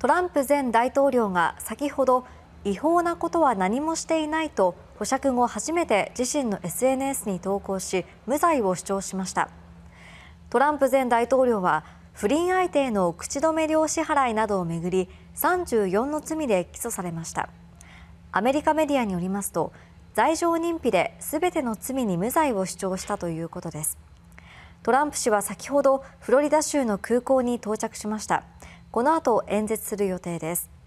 トランプ前大統領が先ほど違法なことは何もしていないと保釈後初めて自身の SNS に投稿し無罪を主張しましたトランプ前大統領は不倫相手への口止め料支払いなどをめぐり34の罪で起訴されましたアメリカメディアによりますと罪状認否で全ての罪に無罪を主張したということですトランプ氏は先ほどフロリダ州の空港に到着しましたこの後演説する予定です。